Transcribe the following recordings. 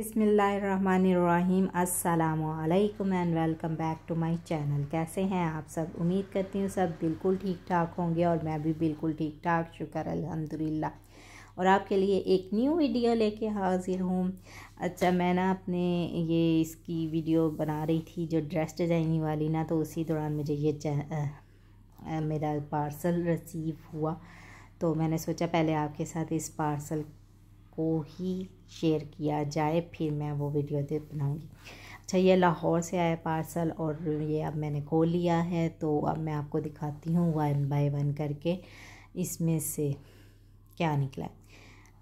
बसमीम अल्लाम and welcome back to my channel कैसे हैं आप सब उम्मीद करती हूँ सब बिल्कुल ठीक ठाक होंगे और मैं भी बिल्कुल ठीक ठाक शुक्र अल्हम्दुलिल्लाह और आपके लिए एक न्यू वीडियो लेके हाजिर हूँ अच्छा मैं ना अपने ये इसकी वीडियो बना रही थी जो ड्रेस डिजाइनिंग वाली ना तो उसी दौरान मुझे ये आ, मेरा पार्सल रिसीव हुआ तो मैंने सोचा पहले आपके साथ इस पार्सल को ही शेयर किया जाए फिर मैं वो वीडियो दे बनाऊँगी अच्छा ये लाहौर से आया पार्सल और ये अब मैंने खोल लिया है तो अब मैं आपको दिखाती हूँ वन बाय वन करके इसमें से क्या निकला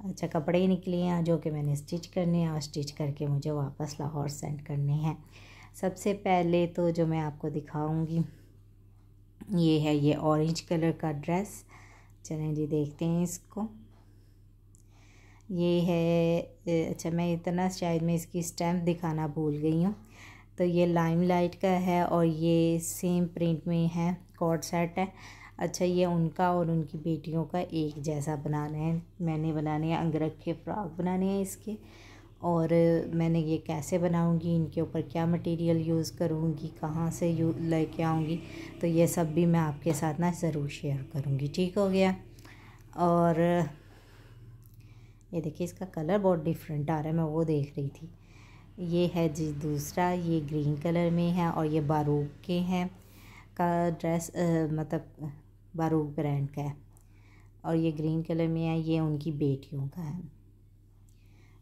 अच्छा कपड़े ही निकले हैं जो कि मैंने स्टिच करने हैं और स्टिच करके मुझे वापस लाहौर सेंड करने हैं सबसे पहले तो जो मैं आपको दिखाऊंगी ये है ये ऑरेंज कलर का ड्रेस चलें जी देखते हैं इसको ये है अच्छा मैं इतना शायद मैं इसकी स्टैम्प दिखाना भूल गई हूँ तो ये लाइम लाइट का है और ये सेम प्रिंट में है कॉर्ड सेट है अच्छा ये उनका और उनकी बेटियों का एक जैसा बनाना है मैंने बनाने हैं अंगरख के फ्रॉक बनाने हैं इसके और मैंने ये कैसे बनाऊंगी इनके ऊपर क्या मटेरियल यूज़ करूंगी कहाँ से यू लेके आऊँगी तो ये सब भी मैं आपके साथ ना ज़रूर शेयर करूँगी ठीक हो गया और ये देखिए इसका कलर बहुत डिफरेंट आ रहा है मैं वो देख रही थी ये है जी दूसरा ये ग्रीन कलर में है और ये बारूक के हैं का ड्रेस आ, मतलब बारूक ब्रांड का है और ये ग्रीन कलर में है ये उनकी बेटियों का है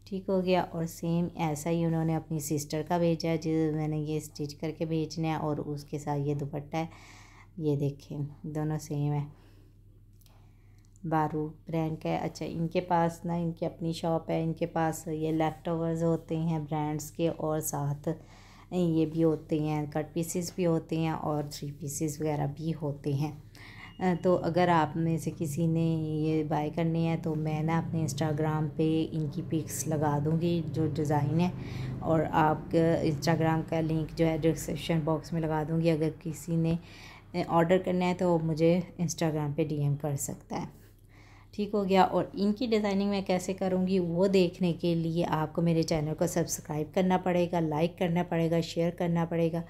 ठीक हो गया और सेम ऐसा ही उन्होंने अपनी सिस्टर का भेजा है जो मैंने ये स्टिच करके भेजना है और उसके साथ ये दुपट्टा है ये देखें दोनों सेम है बारू ब्रांड है अच्छा इनके पास ना इनकी अपनी शॉप है इनके पास ये लेफ़्ट ओवर्स होते हैं ब्रांड्स के और साथ ये भी होते हैं कट पीसेस भी होते हैं और थ्री पीसेस वगैरह भी होते हैं तो अगर आप में से किसी ने ये बाय करनी है तो मैं ना अपने इंस्टाग्राम पे इनकी पिक्स लगा दूँगी जो डिज़ाइन है और आप इंस्टाग्राम का लिंक जो है डिस्क्रिप्शन बॉक्स में लगा दूँगी अगर किसी ने ऑर्डर करना है तो मुझे इंस्टाग्राम पे डीएम कर सकता है ठीक हो गया और इनकी डिज़ाइनिंग मैं कैसे करूँगी वो देखने के लिए आपको मेरे चैनल को सब्सक्राइब करना पड़ेगा लाइक करना पड़ेगा शेयर करना पड़ेगा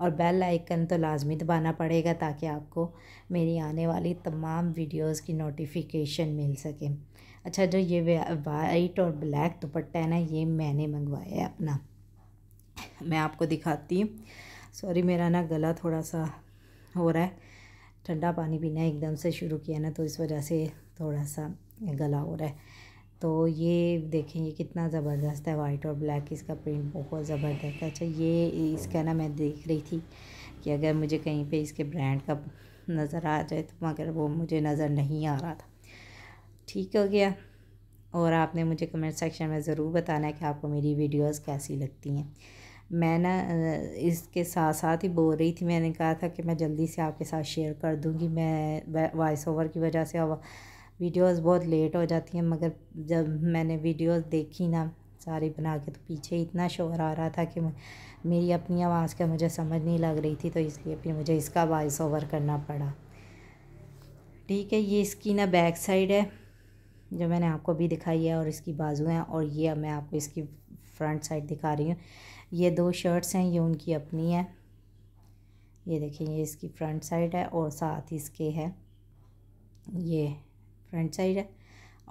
और बेल आइकन तो लाजमी दबाना पड़ेगा ताकि आपको मेरी आने वाली तमाम वीडियोस की नोटिफिकेशन मिल सके अच्छा जो ये वाइट और ब्लैक दुपट्टा है ना ये मैंने मंगवाया है अपना मैं आपको दिखाती हूँ सॉरी मेरा ना गला थोड़ा सा हो रहा है ठंडा पानी पीना एकदम से शुरू किया ना तो इस वजह से थोड़ा सा गला हो रहा है तो ये देखें ये कितना ज़बरदस्त है वाइट और ब्लैक इसका प्रिंट बहुत ज़बरदस्त है अच्छा ये इसका ना मैं देख रही थी कि अगर मुझे कहीं पे इसके ब्रांड का नज़र आ जाए तो मगर वो मुझे नज़र नहीं आ रहा था ठीक हो गया और आपने मुझे कमेंट सेक्शन में ज़रूर बताना है कि आपको मेरी वीडियोस कैसी लगती हैं मैं ना इसके साथ साथ ही बोल रही थी मैंने कहा था कि मैं जल्दी से आपके साथ शेयर कर दूँगी मैं वॉइस ओवर की वजह से वीडियोस बहुत लेट हो जाती हैं मगर जब मैंने वीडियोस देखी ना सारी बना के तो पीछे इतना शोर आ रहा था कि मेरी अपनी आवाज़ का मुझे समझ नहीं लग रही थी तो इसलिए फिर मुझे इसका वॉइस ओवर करना पड़ा ठीक है ये इसकी ना बैक साइड है जो मैंने आपको भी दिखाई है और इसकी बाजू हैं और ये अब मैं आपको इसकी फ्रंट साइड दिखा रही हूँ ये दो शर्ट्स हैं ये उनकी अपनी है ये देखिए ये इसकी फ्रंट साइड है और साथ ही इसके है ये फ्रंट साइड है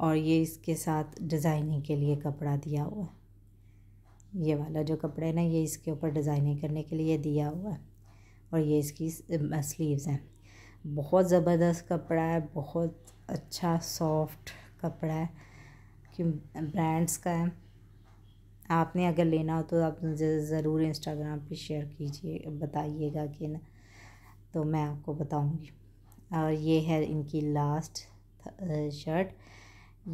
और ये इसके साथ डिज़ाइनिंग के लिए कपड़ा दिया हुआ है ये वाला जो कपड़ा है ना ये इसके ऊपर डिज़ाइनिंग करने के लिए दिया हुआ है और ये इसकी स्लीव्स हैं बहुत ज़बरदस्त कपड़ा है बहुत अच्छा सॉफ्ट कपड़ा है कि ब्रांड्स का है आपने अगर लेना हो तो आप मुझे ज़रूर इंस्टाग्राम पे शेयर कीजिए बताइएगा कि ना तो मैं आपको बताऊंगी और ये है इनकी लास्ट शर्ट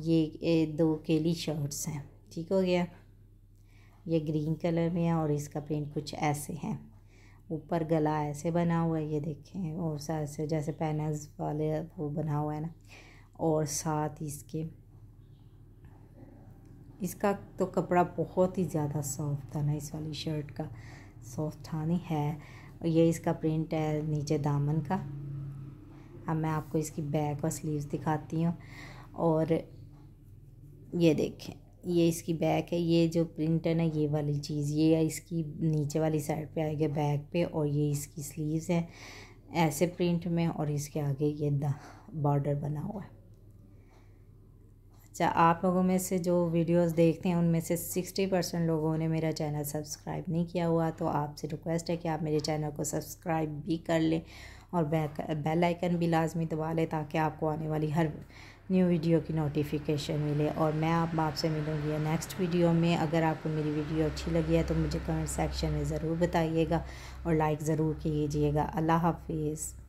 ये दो केली शर्ट्स हैं ठीक हो गया ये ग्रीन कलर में है और इसका प्रिंट कुछ ऐसे हैं ऊपर गला ऐसे बना हुआ है ये देखें और ऐसे जैसे पैनल्स वाले वो बना हुआ है ना और साथ इसके इसका तो कपड़ा बहुत ही ज़्यादा सॉफ्ट था ना इस वाली शर्ट का सॉफ्ट था नहीं है और ये इसका प्रिंट है नीचे दामन का अब मैं आपको इसकी बैक और स्लीव्स दिखाती हूँ और ये देखें ये इसकी बैक है ये जो प्रिंट है ना ये वाली चीज़ ये इसकी नीचे वाली साइड पे आएगा बैक पे और ये इसकी स्लीव्स है ऐसे प्रिंट में और इसके आगे ये बॉर्डर बना हुआ है अच्छा आप लोगों में से जो वीडियोस देखते हैं उनमें से सिक्सटी परसेंट लोगों ने मेरा चैनल सब्सक्राइब नहीं किया हुआ तो आपसे रिक्वेस्ट है कि आप मेरे चैनल को सब्सक्राइब भी कर लें और बेल आइकन भी लाजमी दबा लें ताकि आपको आने वाली हर न्यू वीडियो की नोटिफिकेशन मिले और मैं आप आपसे मिलूँगी नेक्स्ट वीडियो में अगर आपको मेरी वीडियो अच्छी लगी है तो मुझे कमेंट सेक्शन में ज़रूर बताइएगा और लाइक ज़रूर कीजिएगा अल्लाह हाफिज़